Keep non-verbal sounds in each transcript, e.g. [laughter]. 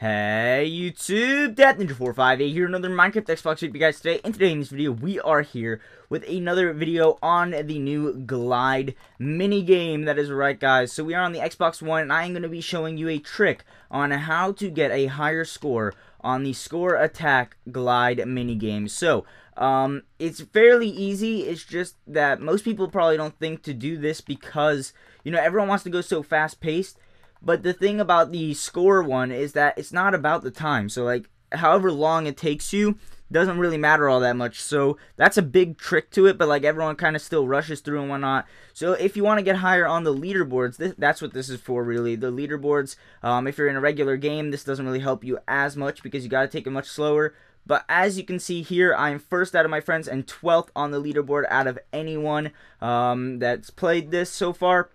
Hey YouTube, Death Ninja 458 here, another Minecraft Xbox you guys today. And today in this video, we are here with another video on the new Glide mini game. That is right guys. So we are on the Xbox One and I am going to be showing you a trick on how to get a higher score on the score attack glide mini game. So um, it's fairly easy. It's just that most people probably don't think to do this because you know everyone wants to go so fast paced but the thing about the score one is that it's not about the time. So like however long it takes you doesn't really matter all that much. So that's a big trick to it, but like everyone kind of still rushes through and whatnot. So if you want to get higher on the leaderboards, that's what this is for, really. The leaderboards, um, if you're in a regular game, this doesn't really help you as much because you got to take it much slower. But as you can see here, I'm first out of my friends and 12th on the leaderboard out of anyone um, that's played this so far.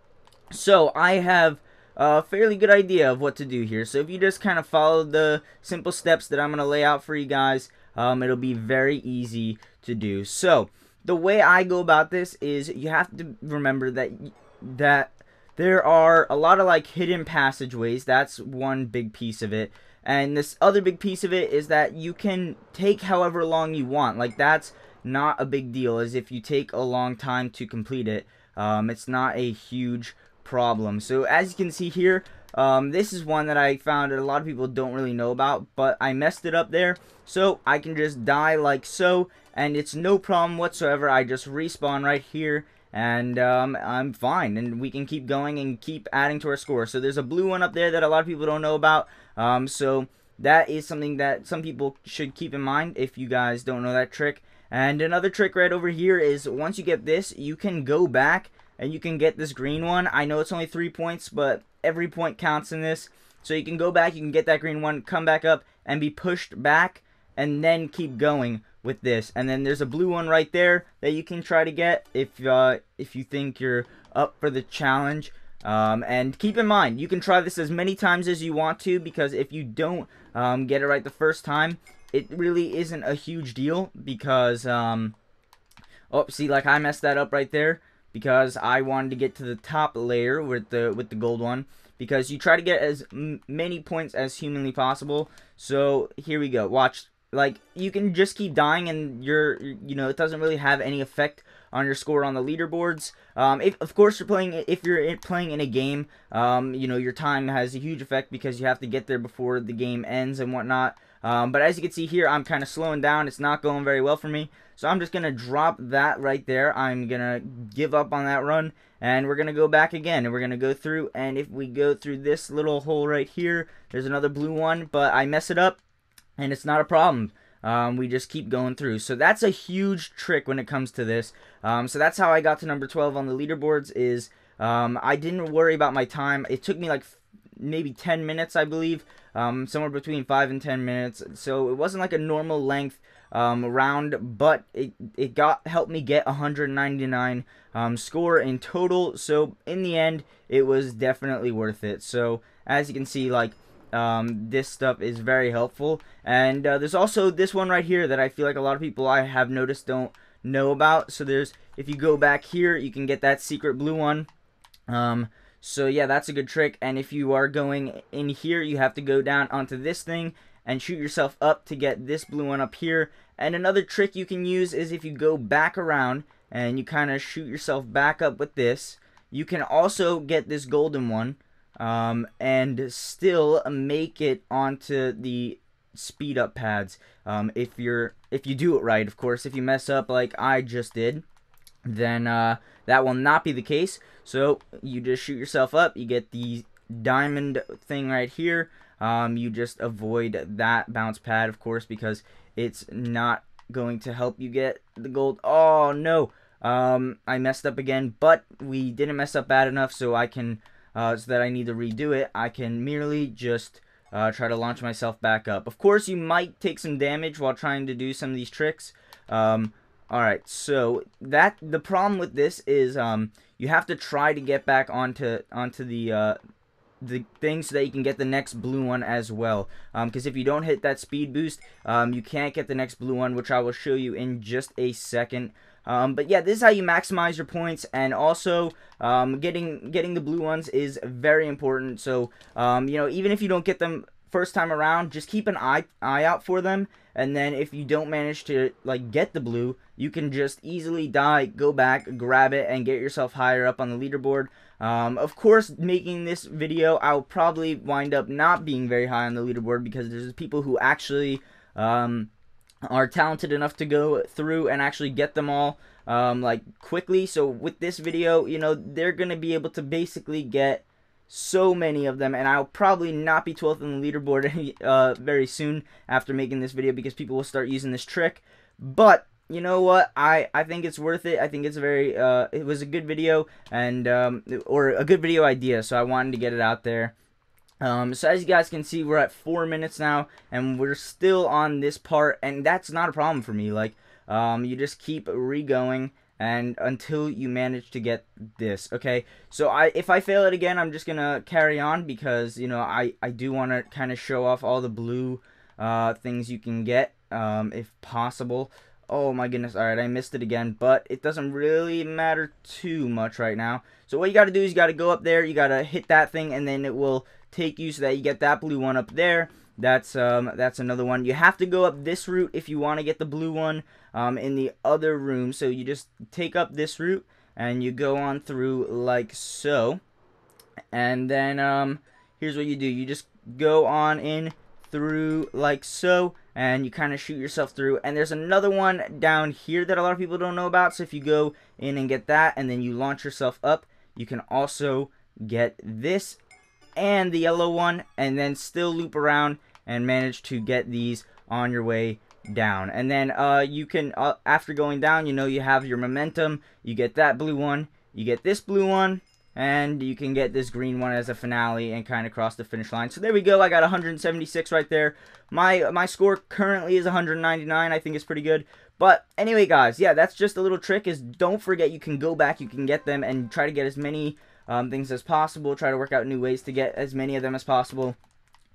So I have a fairly good idea of what to do here. So if you just kind of follow the simple steps that I'm going to lay out for you guys, um, it'll be very easy to do. So the way I go about this is you have to remember that that there are a lot of like hidden passageways. That's one big piece of it. And this other big piece of it is that you can take however long you want. Like that's not a big deal as if you take a long time to complete it. Um, it's not a huge problem. So as you can see here, um, this is one that I found that a lot of people don't really know about, but I messed it up there. So I can just die like so, and it's no problem whatsoever. I just respawn right here, and um, I'm fine. And we can keep going and keep adding to our score. So there's a blue one up there that a lot of people don't know about. Um, so that is something that some people should keep in mind if you guys don't know that trick. And another trick right over here is once you get this, you can go back and you can get this green one. I know it's only three points, but every point counts in this. So you can go back, you can get that green one, come back up, and be pushed back, and then keep going with this. And then there's a blue one right there that you can try to get if uh, if you think you're up for the challenge. Um, and keep in mind, you can try this as many times as you want to because if you don't um, get it right the first time, it really isn't a huge deal because, um, oh, see, like I messed that up right there because I wanted to get to the top layer with the with the gold one because you try to get as many points as humanly possible. So here we go. Watch like you can just keep dying and you're you know it doesn't really have any effect on your score on the leaderboards um, if, of course you're playing if you're playing in a game um, you know your time has a huge effect because you have to get there before the game ends and whatnot um, but as you can see here, I'm kind of slowing down. It's not going very well for me. So I'm just going to drop that right there. I'm going to give up on that run. And we're going to go back again. And we're going to go through. And if we go through this little hole right here, there's another blue one. But I mess it up. And it's not a problem. Um, we just keep going through. So that's a huge trick when it comes to this. Um, so that's how I got to number 12 on the leaderboards is um, I didn't worry about my time. It took me like maybe 10 minutes, I believe, um, somewhere between 5 and 10 minutes. So it wasn't like a normal length um, round, but it, it got helped me get 199 um, score in total. So in the end, it was definitely worth it. So as you can see, like um, this stuff is very helpful. And uh, there's also this one right here that I feel like a lot of people I have noticed don't know about. So there's, if you go back here, you can get that secret blue one. Um, so yeah, that's a good trick. And if you are going in here, you have to go down onto this thing and shoot yourself up to get this blue one up here. And another trick you can use is if you go back around and you kind of shoot yourself back up with this, you can also get this golden one um, and still make it onto the speed up pads um, if you're if you do it right of course if you mess up like I just did then uh, that will not be the case. So you just shoot yourself up. You get the diamond thing right here. Um, you just avoid that bounce pad, of course, because it's not going to help you get the gold. Oh, no. Um, I messed up again, but we didn't mess up bad enough, so I can, uh, so that I need to redo it. I can merely just uh, try to launch myself back up. Of course, you might take some damage while trying to do some of these tricks, um, Alright, so that the problem with this is um, you have to try to get back onto onto the uh, the thing so that you can get the next blue one as well. Because um, if you don't hit that speed boost, um, you can't get the next blue one, which I will show you in just a second. Um, but yeah, this is how you maximize your points, and also um, getting getting the blue ones is very important. So um, you know, even if you don't get them first time around, just keep an eye eye out for them. And then if you don't manage to like get the blue, you can just easily die, go back, grab it, and get yourself higher up on the leaderboard. Um, of course, making this video, I'll probably wind up not being very high on the leaderboard because there's people who actually um, are talented enough to go through and actually get them all um, like quickly. So with this video, you know, they're gonna be able to basically get so many of them, and I'll probably not be 12th in the leaderboard [laughs] uh, very soon after making this video because people will start using this trick. But you know what? I, I think it's worth it. I think it's a very uh, it was a good video and um, or a good video idea, so I wanted to get it out there. Um, so as you guys can see, we're at four minutes now, and we're still on this part, and that's not a problem for me. Like, um, you just keep re-going, and until you manage to get this okay so i if i fail it again i'm just gonna carry on because you know i i do want to kind of show off all the blue uh things you can get um if possible oh my goodness all right i missed it again but it doesn't really matter too much right now so what you got to do is you got to go up there you got to hit that thing and then it will take you so that you get that blue one up there that's um, that's another one. You have to go up this route if you want to get the blue one um, in the other room. So you just take up this route and you go on through like so. And then um, here's what you do. You just go on in through like so and you kind of shoot yourself through and there's another one down here that a lot of people don't know about so if you go in and get that and then you launch yourself up you can also get this and the yellow one and then still loop around and manage to get these on your way down and then uh, you can uh, after going down you know you have your momentum you get that blue one you get this blue one and you can get this green one as a finale and kind of cross the finish line. So there we go. I got 176 right there. My my score currently is 199. I think it's pretty good. But anyway, guys, yeah, that's just a little trick is don't forget you can go back, you can get them and try to get as many um, things as possible, try to work out new ways to get as many of them as possible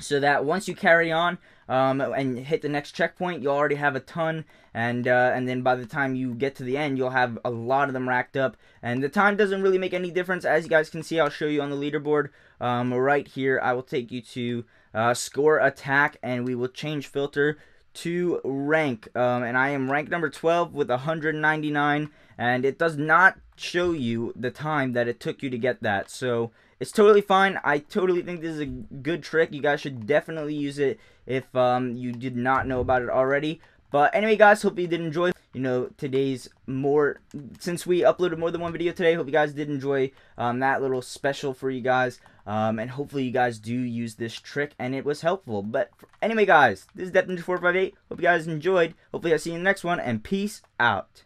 so that once you carry on um, and hit the next checkpoint, you already have a ton, and uh, and then by the time you get to the end, you'll have a lot of them racked up. And the time doesn't really make any difference, as you guys can see. I'll show you on the leaderboard um, right here. I will take you to uh, score attack, and we will change filter to rank. Um, and I am ranked number 12 with 199. And it does not show you the time that it took you to get that. So it's totally fine. I totally think this is a good trick. You guys should definitely use it if um, you did not know about it already. But anyway, guys, hope you did enjoy, you know, today's more, since we uploaded more than one video today, hope you guys did enjoy um, that little special for you guys. Um, and hopefully you guys do use this trick and it was helpful. But for, anyway, guys, this is Death Ninja 458. Hope you guys enjoyed. Hopefully I'll see you in the next one and peace out.